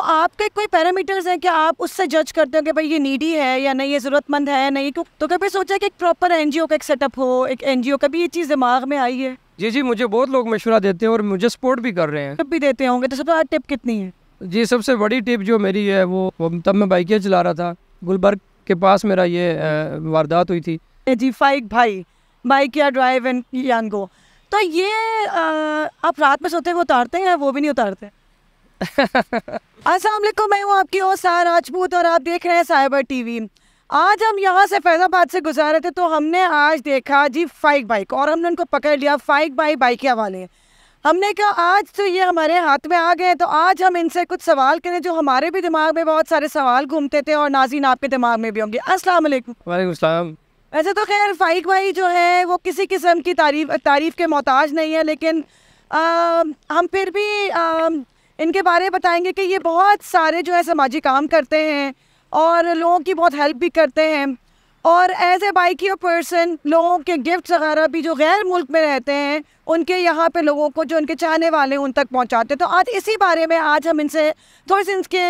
तो आपके कोई पैरामीटर्स हैं क्या आप उससे जज करते हो कि भाई ये नीडी है या नहीं ये ज़रूरतमंद है या नहीं तो कभी सोचा कि एक प्रॉपर एन का एक सेटअप हो एक एन का भी ये चीज़ दिमाग में आई है जी जी मुझे बहुत लोग मशुरा देते हैं और मुझे सपोर्ट भी कर रहे हैं भी देते होंगे तो सबसे टिप कितनी है जी सबसे बड़ी टिप जो मेरी है वो, तब मैं बाइकें चला रहा था गुलबर्ग के पास मेरा ये वारदात हुई थी जी फाइक भाई बाइक या ड्राइव एंड यांगो तो ये आ, आप रात में सोते हुए उतारते हैं या वो भी नहीं उतारते असल मैं हूँ आपकी और सार राजपूत और आप देख रहे हैं साइबर टीवी आज हम यहाँ से फैजाबाद से गुजार रहे थे तो हमने आज देखा जी फाइक बाइक और हमने उनको पकड़ लिया फाइक बाइक बाइक के हवाले हमने कहा आज तो ये हमारे हाथ में आ गए तो आज हम इनसे कुछ सवाल करें जो हमारे भी दिमाग में बहुत सारे सवाल घूमते थे और नाजीन आपके दिमाग में भी होंगे अस्सलाम वालेकुम वैसे तो खैर फाइक भाई जो है वो किसी किस्म की तारीफ तारीफ के मोहताज नहीं है लेकिन आ, हम फिर भी आ, इनके बारे में बताएंगे कि ये बहुत सारे जो है समाजी काम करते हैं और लोगों की बहुत हेल्प भी करते हैं और as a bike your person लोगों के गिफ्ट वगैरह भी जो गैर मुल्क में रहते हैं उनके यहाँ पे लोगों को जो उनके चाहने वाले हैं उन तक पहुँचाते हैं तो आज इसी बारे में आज हम इनसे थोड़े से इनके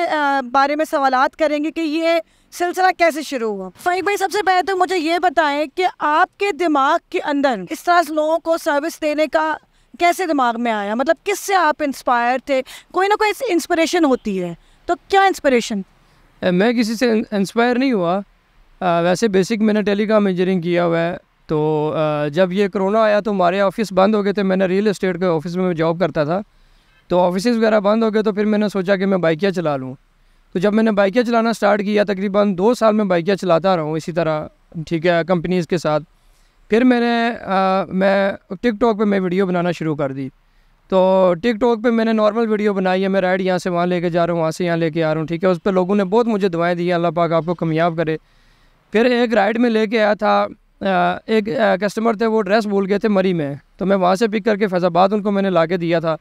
बारे में सवाल करेंगे कि ये सिलसिला कैसे शुरू हुआ फाइक भाई सबसे पहले तो मुझे ये बताएं कि आपके दिमाग के अंदर इस तरह से लोगों को सर्विस देने का कैसे दिमाग में आया मतलब किससे आप इंस्पायर थे कोई ना कोई इंस्पिरेशन होती है तो क्या इंस्पिरेशन मैं किसी से इंस्पायर नहीं हुआ आ, वैसे बेसिक मैंने टेलीकॉम इंजीनियरिंग किया हुआ है तो आ, जब ये कोरोना आया तो हमारे ऑफिस बंद हो गए थे मैंने रियल इस्टेट के ऑफिस में जॉब करता था तो ऑफिस वगैरह बंद हो गए तो फिर मैंने सोचा कि मैं बाइकियाँ चला लूँ तो जब मैंने बाइकियाँ चलाना स्टार्ट किया तकरीबन दो साल में बाइकियाँ चलाता रहा हूँ इसी तरह ठीक है कंपनीज़ के साथ फिर मैंने आ, मैं टिकटॉक पे मैं वीडियो बनाना शुरू कर दी तो टिकटॉक पे मैंने नॉर्मल वीडियो बनाई है मैं राइड यहाँ से वहाँ लेके जा रहा हूँ वहाँ से यहाँ लेके आ रहा हूँ ठीक है उस पर लोगों ने बहुत मुझे दुआएं दी अल्लाह पाक आपको कामयाब करे फिर एक राइड में लेके आया था एक कस्टमर थे वो ड्रेस भूल गए थे मरी में तो मैं वहाँ से पिक करके फैज़ाबाद उनको मैंने ला के दिया था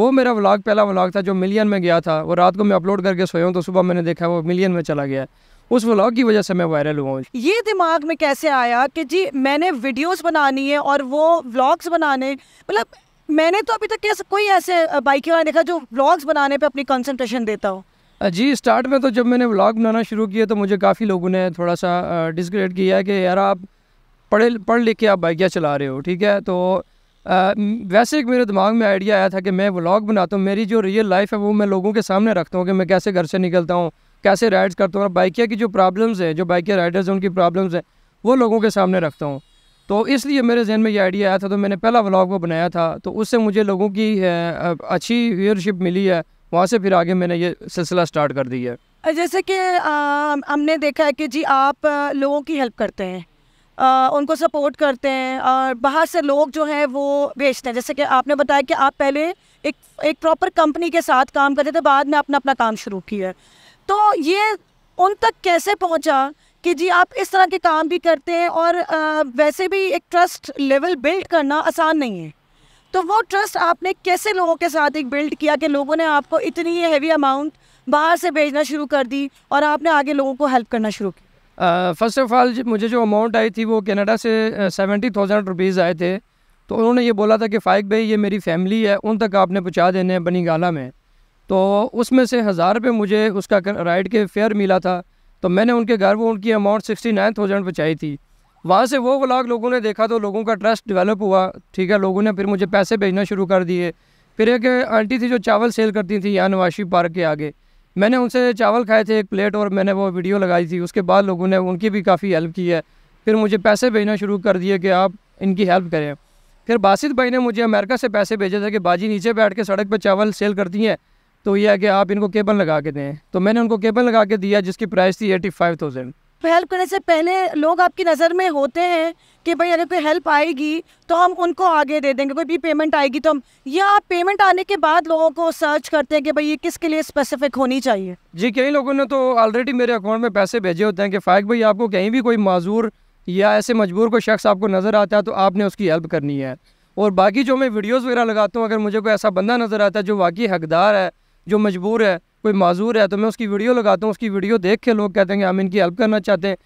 वो मेरा व्लाग पहला व्लाग था जो मिलियन में गया था वो रात को मैं अपलोड करके सोया हूँ तो सुबह मैंने देखा वो मिलियन में चला गया उस व्लॉग की वजह से मैं वायरल हुआ हूँ ये दिमाग में कैसे आया कि जी मैंने वीडियोस बनानी है और वो व्लॉग्स बनाने मतलब मैंने तो अभी तक कैसे कोई ऐसे बाइक वाला देखा जो व्लॉग्स बनाने पे अपनी कंसंट्रेशन देता हो जी स्टार्ट में तो जब मैंने व्लॉग बनाना शुरू किया तो मुझे काफ़ी लोगों ने थोड़ा सा डिस्क्रेड किया कि यार आप पढ़े पढ़ लिख के आप बाइकियाँ चला रहे हो ठीक है तो आ, वैसे एक मेरे दिमाग में आइडिया आया था कि मैं व्लॉग बनाता हूँ मेरी जो रियल लाइफ है वो मैं लोगों के सामने रखता हूँ कि मैं कैसे घर से निकलता हूँ कैसे राइड्स करता हूँ और बाइकिया की जो प्रॉब्लम्स हैं जो बाइकिया राइडर्स हैं उनकी प्रॉब्लम्स हैं वो लोगों के सामने रखता हूँ तो इसलिए मेरे जहन में ये आइडिया आया था तो मैंने पहला व्लॉग वो बनाया था तो उससे मुझे लोगों की अच्छी व्यूअरशिप मिली है वहाँ से फिर आगे मैंने ये सिलसिला स्टार्ट कर दी है जैसे कि हमने देखा है कि जी आप लोगों की हेल्प करते हैं आ, उनको सपोर्ट करते हैं और बाहर से लोग जो हैं वो बेचते हैं जैसे कि आपने बताया कि आप पहले एक एक प्रॉपर कंपनी के साथ काम करते थे बाद में आपने अपना काम शुरू किया है तो ये उन तक कैसे पहुंचा कि जी आप इस तरह के काम भी करते हैं और आ, वैसे भी एक ट्रस्ट लेवल बिल्ड करना आसान नहीं है तो वो ट्रस्ट आपने कैसे लोगों के साथ एक बिल्ड किया कि लोगों ने आपको इतनी ही हैवी अमाउंट बाहर से भेजना शुरू कर दी और आपने आगे लोगों को हेल्प करना शुरू किया फर्स्ट ऑफ ऑल मुझे जो अमाउंट आई थी वो कनाडा से सेवेंटी थाउजेंड रुपीज़ आए थे तो उन्होंने ये बोला था कि फ़ाइक भाई ये मेरी फैमिली है उन तक आपने पहुँचा देने हैं बनी गाला में तो उसमें से हज़ार रुपये मुझे उसका राइड के फेयर मिला था तो मैंने उनके घर वो उनकी अमाउंट सिक्सटी नाइन थाउजेंड पर चाहिए थी वहाँ से वो ब्लाग लोगों ने देखा तो लोगों का ट्रस्ट डेवलप हुआ ठीक है लोगों ने फिर मुझे पैसे भेजना शुरू कर दिए फिर एक आंटी थी जो चावल सेल करती थी यहाँ नवाशी पार्क के आगे मैंने उनसे चावल खाए थे एक प्लेट और मैंने वो वीडियो लगाई थी उसके बाद लोगों ने उनकी भी काफ़ी हेल्प की है फिर मुझे पैसे भेजना शुरू कर दिए कि आप इनकी हेल्प करें फिर बासित भाई ने मुझे अमेरिका से पैसे भेजे थे कि बाजी नीचे बैठ के सड़क पर चावल सेल करती हैं तो यह है कि आप इनको केबल लगा के दें तो मैंने उनको केबल लगा के दिया जिसकी प्राइस थी एटी फाइव थाउजेंड हेल्प करने से पहले लोग आपकी नज़र में होते हैं कि भाई अगर कोई हेल्प आएगी तो हम उनको आगे दे देंगे कोई भी पेमेंट आएगी तो हम या आप पेमेंट आने के बाद लोगों को सर्च करते हैं कि भाई ये किसके लिए स्पेसिफिक होनी चाहिए जी कई लोगों ने तो ऑलरेडी मेरे अकाउंट में पैसे भेजे होते हैं कि फ़ायक भाई आपको कहीं भी कोई माजूर या ऐसे मजबूर कोई शख्स आपको नज़र आता है तो आपने उसकी हेल्प करनी है और बाकी जो मैं वीडियोज़ वगैरह लगाता हूँ अगर मुझे कोई ऐसा बंदा नज़र आता है जो वाकई हकदार है जो मजबूर है कोई माजूर है तो मैं उसकी वीडियो लगाता हूँ उसकी वीडियो देख के लोग कहते हैं कि हम इनकी हेल्प करना चाहते हैं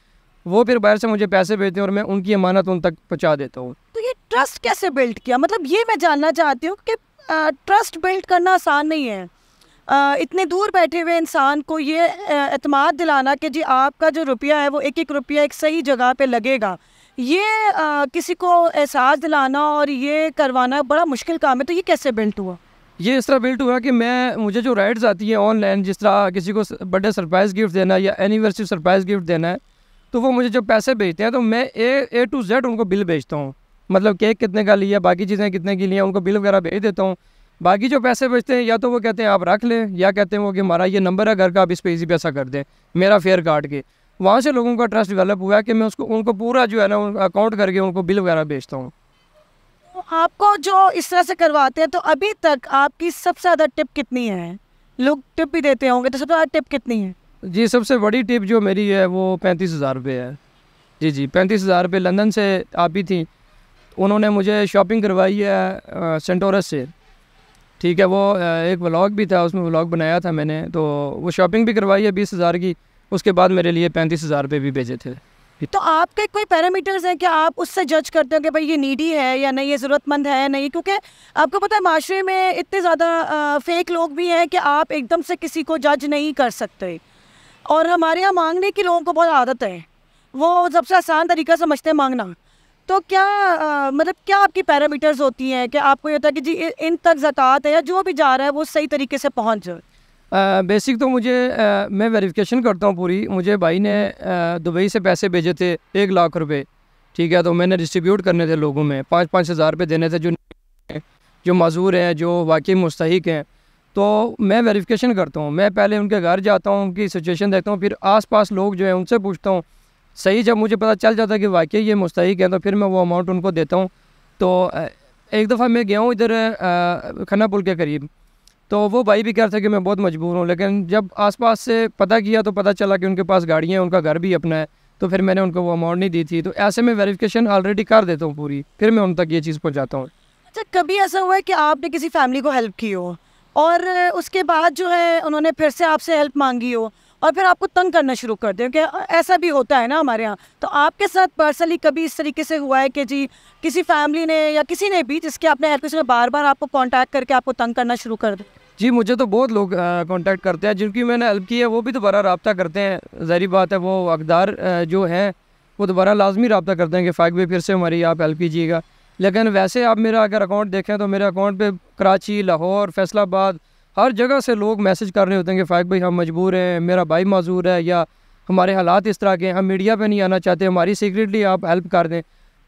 वो फिर बाहर से मुझे पैसे भेजते हैं और मैं उनकी अमानत उन तक पहुँचा देता हूँ तो ये ट्रस्ट कैसे बिल्ड किया मतलब ये मैं जानना चाहती हूँ कि ट्रस्ट बिल्ड करना आसान नहीं है आ, इतने दूर बैठे हुए इंसान को ये अतमाद दिलाना कि जी आपका जो रुपया है वो एक एक रुपया एक सही जगह पर लगेगा ये आ, किसी को एहसास दिलाना और ये करवाना बड़ा मुश्किल काम है तो ये कैसे बिल्ट हुआ ये इस तरह बिल्ट हुआ कि मैं मुझे जो राइड्स आती हैं ऑनलाइन जिस तरह किसी को बर्थडे सरप्राइज़ गिफ्ट देना है या एनिवर्सरी सरप्राइज़ गिफ्ट देना है तो वो मुझे जो पैसे भेजते हैं तो मैं ए ए टू जेड उनको बिल भेजता हूँ मतलब केक कितने का लिया बाकी चीज़ें कितने की लिया उनको बिल वगैरह भेज देता हूँ बाकी जो पैसे भेजते हैं या तो वो कहते हैं आप रख लें या कहते हैं वो कि हमारा ये नंबर है घर का आप इस पर इज़ी पैसा कर दें मेरा फेयर काट के वहाँ से लोगों का ट्रस्ट डेवलप हुआ है कि मैं उसको उनको पूरा जो है ना अकाउंट करके उनको बिल वगैरह भेजता हूँ आपको जो इस तरह से करवाते हैं तो अभी तक आपकी सबसे ज़्यादा टिप कितनी है लोग टिप भी देते होंगे तो सबसे ज़्यादा टिप कितनी है जी सबसे बड़ी टिप जो मेरी है वो पैंतीस हज़ार रुपये है जी जी पैंतीस हज़ार रुपये लंदन से आप ही थी उन्होंने मुझे शॉपिंग करवाई है सेंटोरस से ठीक है वो एक व्लॉग भी था उसमें व्लॉग बनाया था मैंने तो वो शॉपिंग भी करवाई है बीस हज़ार की उसके बाद मेरे लिए पैंतीस हज़ार रुपये भी भेजे थे तो आपके कोई पैरामीटर्स हैं क्या आप उससे जज करते हो कि भाई ये नीडी है या नहीं ये ज़रूरतमंद है या नहीं क्योंकि आपको पता है माशरे में इतने ज़्यादा फेक लोग भी हैं कि आप एकदम से किसी को जज नहीं कर सकते और हमारे यहाँ मांगने की लोगों को बहुत आदत है वो सबसे आसान तरीका समझते हैं मांगना तो क्या आ, मतलब क्या आपकी पैरामीटर्स होती हैं कि आपको ये होता है कि जी इन तक जक़ात है या जो भी जा रहा है वो सही तरीके से पहुँच जाए बेसिक तो मुझे आ, मैं वेरिफिकेशन करता हूँ पूरी मुझे भाई ने दुबई से पैसे भेजे थे एक लाख रुपए ठीक है तो मैंने डिस्ट्रीब्यूट करने थे लोगों में पाँच पाँच हज़ार रुपये देने थे जो जो मज़ूर हैं जो वाकई मुस्तक हैं तो मैं वेरिफिकेशन करता हूँ मैं पहले उनके घर जाता हूँ उनकी सिचुएशन देखता हूँ फिर आसपास लोग जो है उनसे पूछता हूँ सही जब मुझे पता चल जाता है कि वाकई ये मुस्तक है तो फिर मैं वो अमाउंट उनको देता हूँ तो एक दफ़ा मैं गया हूँ इधर खन्ना पुल के करीब तो वो भाई भी कह रहे थे कि मैं बहुत मजबूर हूँ लेकिन जब आसपास से पता किया तो पता चला कि उनके पास गाड़ियाँ हैं उनका घर भी अपना है तो फिर मैंने उनको वो अमाउंट नहीं दी थी तो ऐसे में वेरिफिकेशन ऑलरेडी कर देता हूँ पूरी फिर मैं उन तक ये चीज़ पहुँचाता हूँ अच्छा कभी ऐसा हुआ है कि आपने किसी फैमिली को हेल्प की हो और उसके बाद जो है उन्होंने फिर से आपसे हेल्प मांगी हो और फिर आपको तंग करना शुरू कर दें क्योंकि ऐसा भी होता है ना हमारे यहाँ तो आपके साथ पर्सनली कभी इस तरीके से हुआ है कि जी किसी फैमिली ने या किसी ने भी जिसके आपने हेल्प में बार बार आपको कॉन्टैक्ट करके आपको तंग करना शुरू कर दें जी मुझे तो बहुत लोग कॉन्टैक्ट करते हैं जिनकी मैंने हेल्प की है वो भी दोबारा रबता करते हैं जहरी बात है वो अकदार जो हैं वो दोबारा लाजमी रबता करते हैं कि फाइक भी फिर से हमारी आप हेल्प कीजिएगा लेकिन वैसे आप मेरा अगर अकाउंट देखें तो मेरे अकाउंट पे कराची लाहौर फैसलाबाद हर जगह से लोग मैसेज कर रहे होते हैं कि फ़ायक भाई हम मजबूर हैं मेरा भाई मजबूर है या हमारे हालात इस तरह के हैं हम मीडिया पे नहीं आना चाहते हमारी सीक्रेटली आप हेल्प कर दें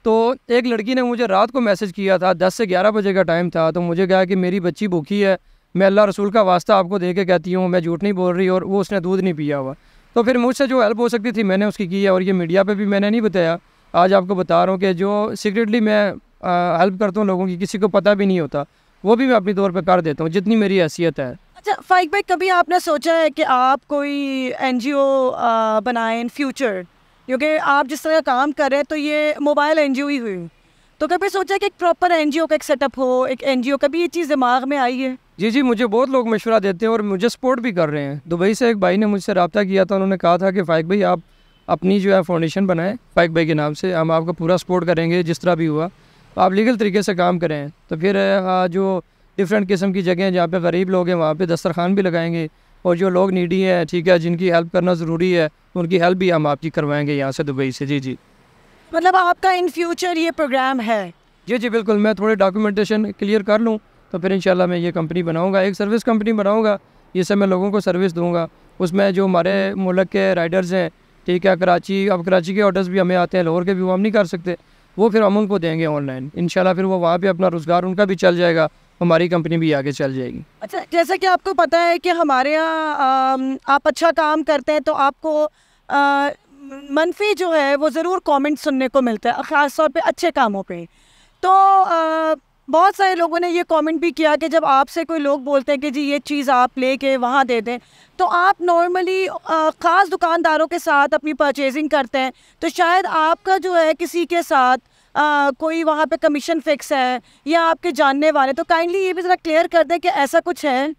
तो एक लड़की ने मुझे रात को मैसेज किया था दस से ग्यारह बजे का टाइम था तो मुझे कहा कि मेरी बच्ची भूखी है मैं अल्लाह रसूल का वास्ता आपको दे के कहती हूँ मैं झूठ नहीं बोल रही और वो उसने दूध नहीं पिया हुआ तो फिर मुझसे जो हेल्प हो सकती थी मैंने उसकी की है और ये मीडिया पर भी मैंने नहीं बताया आज आपको बता रहा हूँ कि जो सीक्रेटली मैं हेल्प करता हूँ लोगों की किसी को पता भी नहीं होता वो भी मैं अपनी तौर पर कर देता हूँ जितनी मेरी हैसियत है अच्छा फाइक भाई कभी आपने सोचा है कि आप कोई एन जी ओ बनाए इन फ्यूचर क्योंकि आप जिस तरह काम कर रहे हैं तो ये मोबाइल एन जी ओ ही हुई तो कभी सोचा कि एक प्रॉपर एन जी ओ का एक सेटअप हो एक एन जी ओ कभी ये चीज़ दिमाग में आई है जी जी मुझे बहुत लोग मशवरा देते हैं और मुझे सपोर्ट भी कर रहे हैं दुबई से एक भाई ने मुझसे रबता किया था उन्होंने कहा था कि फाइक भाई आप अपनी जो है फाउंडेशन बनाएं फाइक भाई के नाम से हम आपका पूरा सपोर्ट करेंगे जिस तरह भी हुआ तो आप लीगल तरीके से काम करें तो फिर जो डिफरेंट किस्म की जगह जहाँ पे गरीब लोग हैं वहाँ पे दस्तरखान भी लगाएंगे और जो लोग नीडी हैं ठीक है जिनकी हेल्प करना ज़रूरी है तो उनकी हेल्प भी हम आपकी करवाएंगे यहाँ से दुबई से जी जी मतलब आपका इन फ्यूचर ये प्रोग्राम है जी जी बिल्कुल मैं थोड़े डॉक्यूमेंटेशन क्लियर कर लूँ तो फिर इंशाल्लाह मैं ये कंपनी बनाऊँगा एक सर्विस कंपनी बनाऊँगा जिससे मैं लोगों को सर्विस दूँगा उसमें जो हमारे मुल्क के राइडर्स हैं ठीक है कराची अब कराची के ऑर्डर्स भी हमें आते हैं लाहौर के भी वो हम नहीं कर सकते वो फिर हम उनको देंगे ऑनलाइन इन फिर वो वहाँ पर अपना रोज़गार उनका भी चल जाएगा हमारी कंपनी भी आगे चल जाएगी अच्छा जैसा कि आपको पता है कि हमारे यहाँ आप अच्छा काम करते हैं तो आपको मनफी जो है वो ज़रूर कमेंट सुनने को मिलता है ख़ास तौर पे अच्छे कामों पे तो आ, बहुत सारे लोगों ने ये कमेंट भी किया कि जब आपसे कोई लोग बोलते हैं कि जी ये चीज़ आप ले के वहाँ दे दें तो आप नॉर्मली ख़ास दुकानदारों के साथ अपनी परचेजिंग करते हैं तो शायद आपका जो है किसी के साथ आ, कोई वहाँ पे कमीशन फिक्स है या आपके जानने वाले तो काइंडली ये भी ज़रा क्लियर कर दें कि ऐसा कुछ है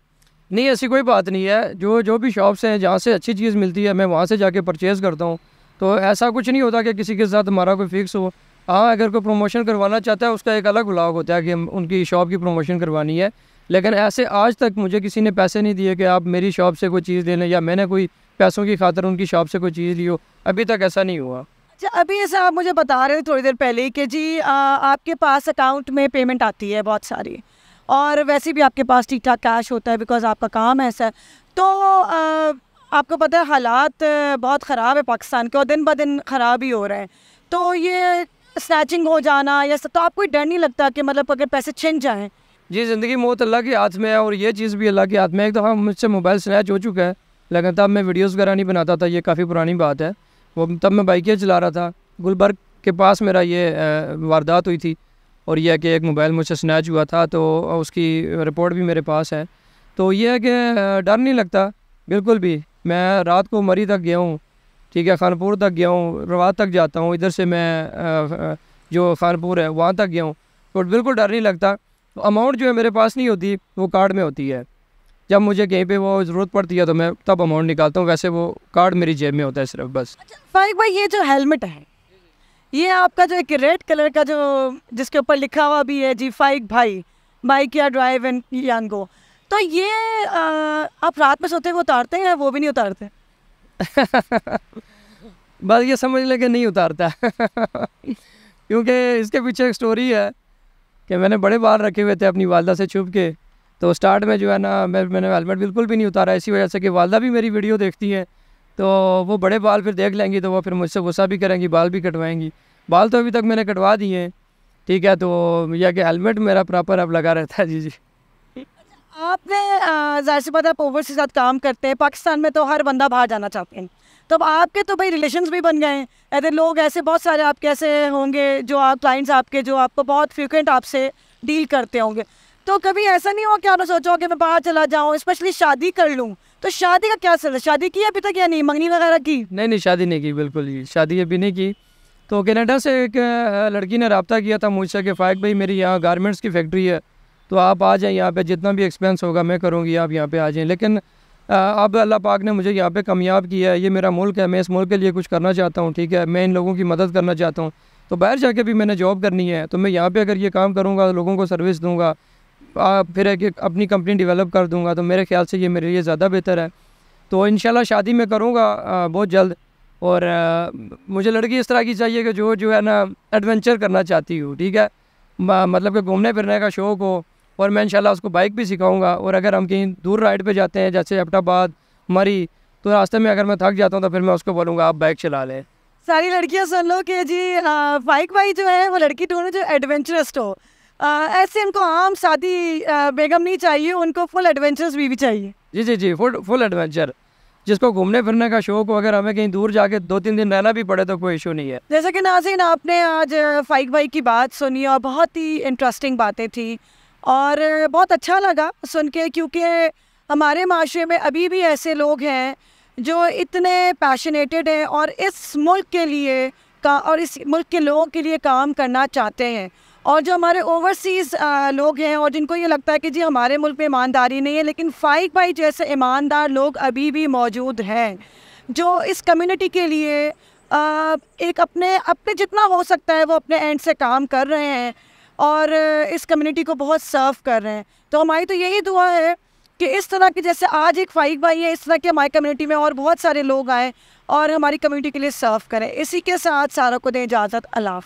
नहीं ऐसी कोई बात नहीं है जो जो भी शॉप्स हैं जहाँ से अच्छी चीज़ मिलती है मैं वहाँ से जाके परचेज़ करता हूँ तो ऐसा कुछ नहीं होता कि किसी के साथ हमारा कोई फिक्स हो हाँ अगर कोई प्रमोशन करवाना चाहता है उसका एक अलग ब्लॉग होता है कि उनकी शॉप की प्रमोशन करवानी है लेकिन ऐसे आज तक मुझे किसी ने पैसे नहीं दिए कि आप मेरी शॉप से कोई चीज़ ले लें या मैंने कोई पैसों की खातर उनकी शॉप से कोई चीज़ ली हो अभी तक ऐसा नहीं हुआ अच्छा अभी ऐसा आप मुझे बता रहे थे थोड़ी देर पहले कि जी आ, आपके पास अकाउंट में पेमेंट आती है बहुत सारी और वैसे भी आपके पास ठीक ठाक कैश होता है बिकॉज आपका काम ऐसा है तो आ, आपको पता है हालात बहुत ख़राब है पाकिस्तान के और दिन ब दिन ख़राब ही हो रहे हैं तो ये स्नैचिंग हो जाना या सब तो आपको डर नहीं लगता कि मतलब अगर पैसे छिन जाएँ जी ज़िंदगी मौत अल्लाह के हाथ में है और ये चीज़ भी अल्लाह के हाथ में एक दफ़ा मुझसे मोबाइल स्नैच हो चुका है लेकिन तब मैं वीडियोस वगैरह नहीं बनाता था ये काफ़ी पुरानी बात है वो तब मैं बाइकें चला रहा था गुलबर्ग के पास मेरा ये वारदात हुई थी और यह है कि एक मोबाइल मुझसे स्नैच हुआ था तो उसकी रिपोर्ट भी मेरे पास है तो यह है कि डर नहीं लगता बिल्कुल भी मैं रात को मरी तक गया हूँ ठीक है खानपुर तक गया हूँ रवा तक जाता हूँ इधर से मैं जो खानपुर है वहाँ तक गया हूँ तो बिल्कुल डर नहीं लगता तो अमाउंट जो है मेरे पास नहीं होती वो कार्ड में होती है जब मुझे कहीं पे वो ज़रूरत पड़ती है तो मैं तब अमाउंट निकालता हूँ वैसे वो कार्ड मेरी जेब में होता है सिर्फ बस अच्छा, फाइक भाई ये जो हेलमेट है ये आपका जो एक रेड कलर का जो जिसके ऊपर लिखा हुआ भी है जी फाइक भाई बाइक या ड्राइव एंड यान गो तो ये आ, आप रात में सोते हुए उतारते हैं वो भी नहीं उतारते बस ये समझ ले कि नहीं उतारता क्योंकि इसके पीछे एक स्टोरी है कि मैंने बड़े बाल रखे हुए थे अपनी वालदा से छुप के तो स्टार्ट में जो है ना मैं मैंने हेलमेट बिल्कुल भी नहीं उतारा इसी वजह से कि वालदा भी मेरी वीडियो देखती है तो वो बड़े बाल फिर देख लेंगी तो वो फिर मुझसे गुस्सा भी करेंगी बाल भी कटवाएंगी बाल तो अभी तक मैंने कटवा दिए ठीक है तो यह कि हेलमेट मेरा प्रॉपर अब लगा रहता है जी जी आपने ज़ाहिर सी बात आप ओवर से साथ काम करते हैं पाकिस्तान में तो हर बंदा बाहर जाना चाहते हैं तो अब आपके तो भाई रिलेशन भी बन गए हैं ऐसे लोग ऐसे बहुत सारे आप कैसे होंगे जो आप क्लाइंट्स आपके जो आपको बहुत फ्रिक्वेंट आपसे डील करते होंगे तो कभी ऐसा नहीं हो कि आपने सोचा कि मैं बाहर चला जाऊँ स्पेशली शादी कर लूँ तो शादी का क्या सर शादी की अभी तक या नहीं मंगनी वगैरह की नहीं नहीं शादी नहीं की बिल्कुल ही शादी अभी नहीं की तो कनाडा से एक लड़की ने रबता किया था मुझसे कि फ़ायक भाई मेरी यहाँ गारमेंट्स की फैक्ट्री है तो आप आ जाएँ यहाँ पर जितना भी एक्सपेंस होगा मैं करूँगी आप यहाँ पर आ जाएँ लेकिन अब अल्लाह पाक ने मुझे यहाँ पे कामयाब किया है ये मेरा मुल्क है मैं इस मुल्क के लिए कुछ करना चाहता हूँ ठीक है मैं इन लोगों की मदद करना चाहता हूँ तो बाहर जाके भी मैंने जॉब करनी है तो मैं यहाँ पे अगर ये काम करूँगा लोगों को सर्विस दूँगा फिर एक अपनी कंपनी डेवलप कर दूँगा तो मेरे ख्याल से ये मेरे लिए ज़्यादा बेहतर है तो इन शादी में करूँगा बहुत जल्द और आ, मुझे लड़की इस तरह की चाहिए कि जो जो है ना एडवेंचर करना चाहती हूँ ठीक है मतलब कि घूमने फिरने का शौक़ हो और मैं इंशाल्लाह उसको बाइक भी सिखाऊंगा और अगर हम कहीं दूर राइड पे जाते हैं जैसे एबटाबाद मरी तो रास्ते में अगर मैं थक जाता हूँ तो फिर मैं उसको बोलूँगा आप बाइक चला लें सारी लड़कियाँ सुन लो कि जी बाइक बाई जो है वो लड़की टूर जो एडवेंचरस्ट हो आ, ऐसे उनको आम शादी बेगम नहीं चाहिए उनको फुल एडवेंचरस भी चाहिए जी जी जी फुल फुल एडवेंचर जिसको घूमने फिरने का शौक हो अगर हमें कहीं दूर जाके दो तीन दिन रहना भी पड़े तो कोई इशू नहीं है जैसे कि नाजिन आपने आज फाइक भाई की बात सुनी और बहुत ही इंटरेस्टिंग बातें थी और बहुत अच्छा लगा सुन के क्योंकि हमारे माशरे में अभी भी ऐसे लोग हैं जो इतने पैशनेटेड हैं और इस मुल्क के लिए का और इस मुल्क के लोगों के लिए काम करना चाहते हैं और जो हमारे ओवरसीज़ लोग हैं और जिनको ये लगता है कि जी हमारे मुल्क में ईमानदारी नहीं है लेकिन फाइक भाई जैसे ईमानदार लोग अभी भी मौजूद हैं जो इस कम्युनिटी के लिए आ, एक अपने अपने जितना हो सकता है वो अपने एंड से काम कर रहे हैं और इस कम्युनिटी को बहुत सर्व कर रहे हैं तो हमारी तो यही दुआ है कि इस तरह की जैसे आज एक फाइक भाई है इस तरह के हमारी कम्युनिटी में और बहुत सारे लोग आए और हमारी कम्युनिटी के लिए सर्व करें इसी के साथ सारों को दें इजाज़त अलाफ़